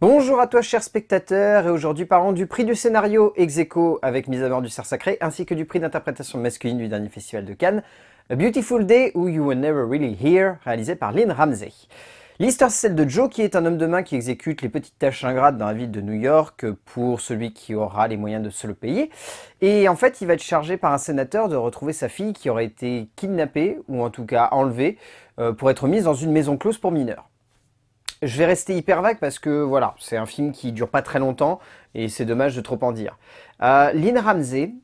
Bonjour à toi chers spectateurs, et aujourd'hui parlons du prix du scénario ex avec Mise à mort du cerf sacré, ainsi que du prix d'interprétation masculine du dernier festival de Cannes, A Beautiful Day où You Were Never Really Here, réalisé par Lynn Ramsey. L'histoire c'est celle de Joe qui est un homme de main qui exécute les petites tâches ingrates dans la ville de New York pour celui qui aura les moyens de se le payer. Et en fait il va être chargé par un sénateur de retrouver sa fille qui aurait été kidnappée ou en tout cas enlevée euh, pour être mise dans une maison close pour mineurs. Je vais rester hyper vague parce que voilà, c'est un film qui dure pas très longtemps et c'est dommage de trop en dire. Euh, Lynn Ramsey,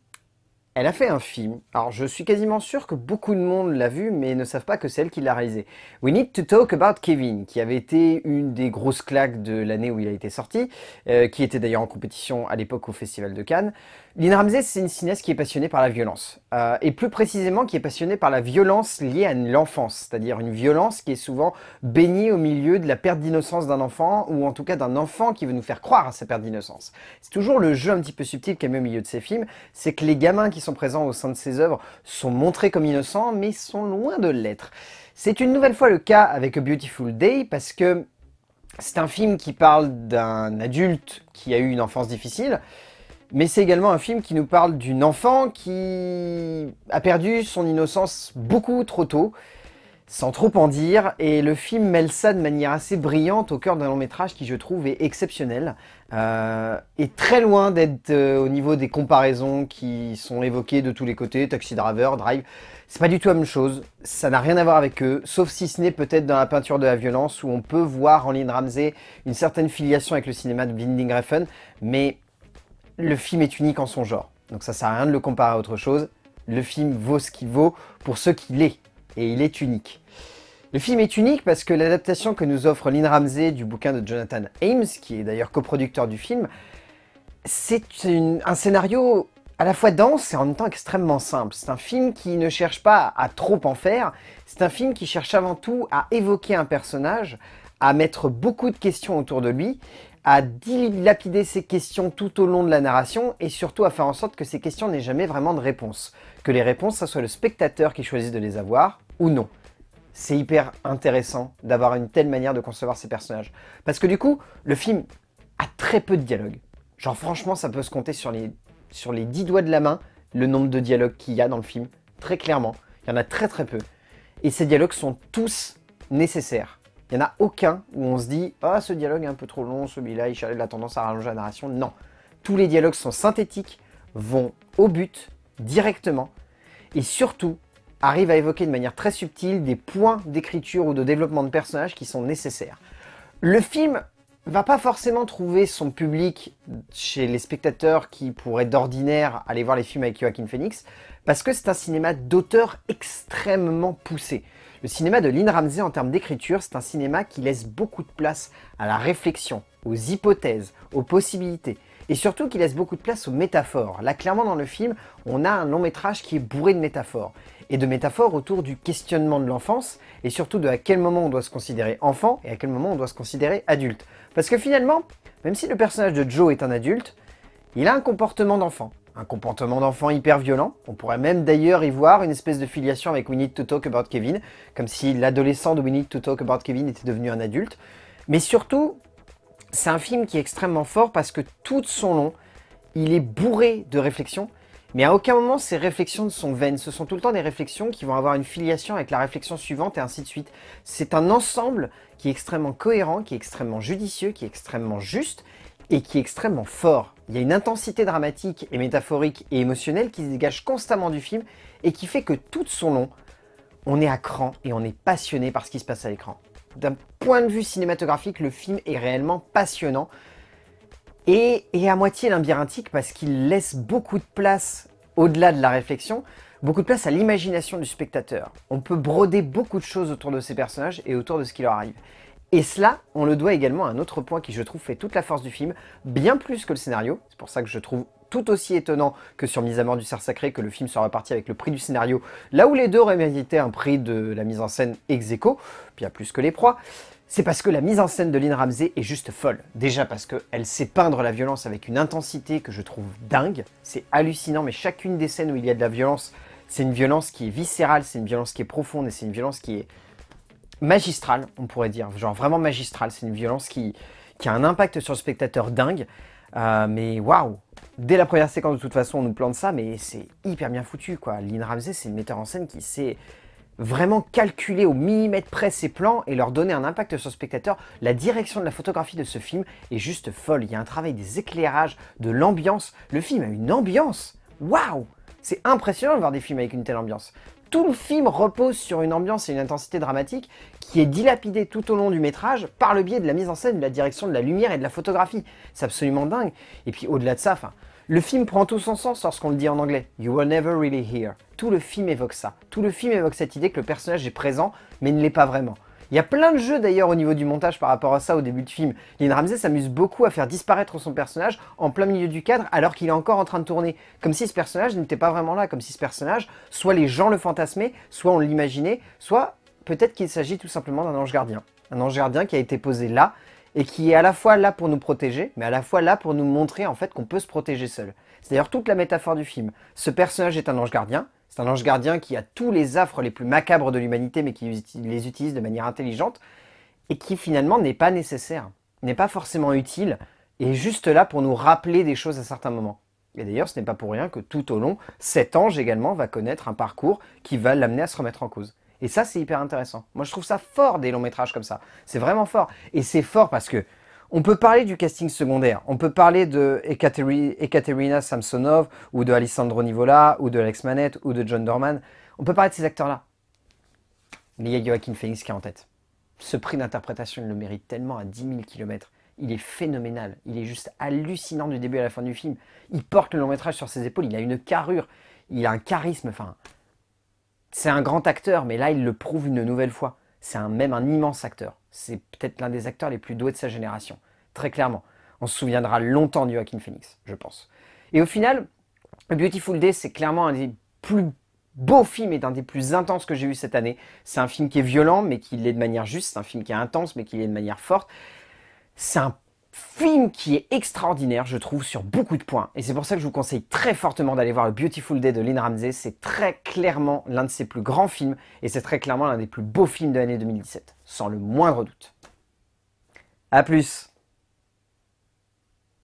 elle a fait un film. Alors, je suis quasiment sûr que beaucoup de monde l'a vu, mais ne savent pas que c'est elle qui l'a réalisé. We Need to Talk About Kevin, qui avait été une des grosses claques de l'année où il a été sorti, euh, qui était d'ailleurs en compétition à l'époque au Festival de Cannes. Lina Ramsey, c'est une cinéaste qui est passionnée par la violence, euh, et plus précisément qui est passionnée par la violence liée à l'enfance, c'est-à-dire une violence qui est souvent baignée au milieu de la perte d'innocence d'un enfant, ou en tout cas d'un enfant qui veut nous faire croire à sa perte d'innocence. C'est toujours le jeu un petit peu subtil qu'elle met au milieu de ses films, c'est que les gamins qui sont présents au sein de ses œuvres sont montrés comme innocents, mais sont loin de l'être. C'est une nouvelle fois le cas avec A Beautiful Day, parce que c'est un film qui parle d'un adulte qui a eu une enfance difficile, mais c'est également un film qui nous parle d'une enfant qui a perdu son innocence beaucoup trop tôt, sans trop en dire, et le film mêle ça de manière assez brillante au cœur d'un long métrage qui je trouve est exceptionnel, euh, et très loin d'être euh, au niveau des comparaisons qui sont évoquées de tous les côtés, Taxi Driver, Drive, c'est pas du tout la même chose, ça n'a rien à voir avec eux, sauf si ce n'est peut-être dans la peinture de la violence où on peut voir en ligne Ramsey une certaine filiation avec le cinéma de Blinding Refn, mais le film est unique en son genre, donc ça sert à rien de le comparer à autre chose, le film vaut ce qu'il vaut pour ce qu'il est et il est unique. Le film est unique parce que l'adaptation que nous offre Lynn Ramsey du bouquin de Jonathan Ames, qui est d'ailleurs coproducteur du film, c'est un scénario à la fois dense et en même temps extrêmement simple. C'est un film qui ne cherche pas à trop en faire, c'est un film qui cherche avant tout à évoquer un personnage, à mettre beaucoup de questions autour de lui, à dilapider ces questions tout au long de la narration et surtout à faire en sorte que ces questions n'aient jamais vraiment de réponse. Que les réponses, ça soit le spectateur qui choisisse de les avoir ou non. C'est hyper intéressant d'avoir une telle manière de concevoir ces personnages. Parce que du coup, le film a très peu de dialogues. Genre franchement, ça peut se compter sur les, sur les 10 doigts de la main le nombre de dialogues qu'il y a dans le film, très clairement. Il y en a très très peu. Et ces dialogues sont tous nécessaires. Il n'y en a aucun où on se dit « Ah, ce dialogue est un peu trop long, celui-là, il a tendance à rallonger la narration. » Non. Tous les dialogues sont synthétiques, vont au but, directement, et surtout, arrivent à évoquer de manière très subtile des points d'écriture ou de développement de personnages qui sont nécessaires. Le film va pas forcément trouver son public chez les spectateurs qui pourraient d'ordinaire aller voir les films avec Joaquin Phoenix, parce que c'est un cinéma d'auteur extrêmement poussé. Le cinéma de Lynn Ramsey en termes d'écriture, c'est un cinéma qui laisse beaucoup de place à la réflexion, aux hypothèses, aux possibilités, et surtout qui laisse beaucoup de place aux métaphores. Là, clairement, dans le film, on a un long métrage qui est bourré de métaphores, et de métaphores autour du questionnement de l'enfance, et surtout de à quel moment on doit se considérer enfant et à quel moment on doit se considérer adulte. Parce que finalement, même si le personnage de Joe est un adulte, il a un comportement d'enfant un comportement d'enfant hyper violent. On pourrait même d'ailleurs y voir une espèce de filiation avec We Need to Talk About Kevin, comme si l'adolescent de We Need to Talk About Kevin était devenu un adulte. Mais surtout, c'est un film qui est extrêmement fort parce que tout son long, il est bourré de réflexions, mais à aucun moment ces réflexions ne sont vaines. Ce sont tout le temps des réflexions qui vont avoir une filiation avec la réflexion suivante et ainsi de suite. C'est un ensemble qui est extrêmement cohérent, qui est extrêmement judicieux, qui est extrêmement juste et qui est extrêmement fort. Il y a une intensité dramatique et métaphorique et émotionnelle qui se dégage constamment du film et qui fait que tout son long, on est à cran et on est passionné par ce qui se passe à l'écran. D'un point de vue cinématographique, le film est réellement passionnant et, à moitié labyrinthique parce qu'il laisse beaucoup de place au-delà de la réflexion, beaucoup de place à l'imagination du spectateur. On peut broder beaucoup de choses autour de ces personnages et autour de ce qui leur arrive. Et cela, on le doit également à un autre point qui, je trouve, fait toute la force du film, bien plus que le scénario. C'est pour ça que je trouve tout aussi étonnant que sur Mise à mort du cerf sacré que le film soit reparti avec le prix du scénario, là où les deux auraient mérité un prix de la mise en scène ex aequo, bien plus que les proies, c'est parce que la mise en scène de Lynn Ramsey est juste folle. Déjà parce qu'elle sait peindre la violence avec une intensité que je trouve dingue, c'est hallucinant, mais chacune des scènes où il y a de la violence, c'est une violence qui est viscérale, c'est une violence qui est profonde et c'est une violence qui est magistrale, on pourrait dire. Genre vraiment magistrale. C'est une violence qui, a un impact sur le spectateur dingue. Euh, mais waouh Dès la première séquence, de toute façon, on nous plante ça, mais c'est hyper bien foutu, quoi. Lynn Ramsey, c'est une metteur en scène qui sait vraiment calculer au millimètre près ses plans et leur donner un impact sur le spectateur. La direction de la photographie de ce film est juste folle. Il y a un travail des éclairages, de l'ambiance. Le film a une ambiance Waouh c'est impressionnant de voir des films avec une telle ambiance tout le film repose sur une ambiance et une intensité dramatique qui est dilapidée tout au long du métrage par le biais de la mise en scène, de la direction, de la lumière et de la photographie. C'est absolument dingue. Et puis au-delà de ça, le film prend tout son sens lorsqu'on le dit en anglais. You were never really hear. Tout le film évoque ça. Tout le film évoque cette idée que le personnage est présent mais ne l'est pas vraiment. Il y a plein de jeux d'ailleurs au niveau du montage par rapport à ça au début du film. Lynn Ramsey s'amuse beaucoup à faire disparaître son personnage en plein milieu du cadre alors qu'il est encore en train de tourner. Comme si ce personnage n'était pas vraiment là, comme si ce personnage, soit les gens le fantasmaient, soit on l'imaginait, soit peut-être qu'il s'agit tout simplement d'un ange gardien. Un ange gardien qui a été posé là et qui est à la fois là pour nous protéger, mais à la fois là pour nous montrer en fait qu'on peut se protéger seul. C'est d'ailleurs toute la métaphore du film. Ce personnage est un ange gardien, c'est un ange gardien qui a tous les affres les plus macabres de l'humanité, mais qui les utilise de manière intelligente, et qui finalement n'est pas nécessaire, n'est pas forcément utile, et est juste là pour nous rappeler des choses à certains moments. Et d'ailleurs, ce n'est pas pour rien que tout au long, cet ange également va connaître un parcours qui va l'amener à se remettre en cause. Et ça, c'est hyper intéressant. Moi, je trouve ça fort des longs métrages comme ça. C'est vraiment fort. Et c'est fort parce que on peut parler du casting secondaire, on peut parler de Ekaterina Samsonov, ou de Alessandro Nivola, ou de Alex Manette, ou de John Dorman. On peut parler de ces acteurs-là. Mais il y a Joaquin Phoenix qui est en tête. Ce prix d'interprétation, il le mérite tellement à 10 000 km. Il est phénoménal, il est juste hallucinant du début à la fin du film. Il porte le long métrage sur ses épaules, il a une carrure, il a un charisme, enfin... C'est un grand acteur, mais là, il le prouve une nouvelle fois c'est un, même un immense acteur. C'est peut-être l'un des acteurs les plus doués de sa génération, très clairement. On se souviendra longtemps de Joaquin Phoenix, je pense. Et au final, Beautiful Day, c'est clairement un des plus beaux films et d'un des plus intenses que j'ai eu cette année. C'est un film qui est violent, mais qui l'est de manière juste. C'est un film qui est intense, mais qui l'est de manière forte. C'est un film qui est extraordinaire, je trouve, sur beaucoup de points. Et c'est pour ça que je vous conseille très fortement d'aller voir le Beautiful Day de Lynn Ramsey. C'est très clairement l'un de ses plus grands films et c'est très clairement l'un des plus beaux films de l'année 2017, sans le moindre doute. A plus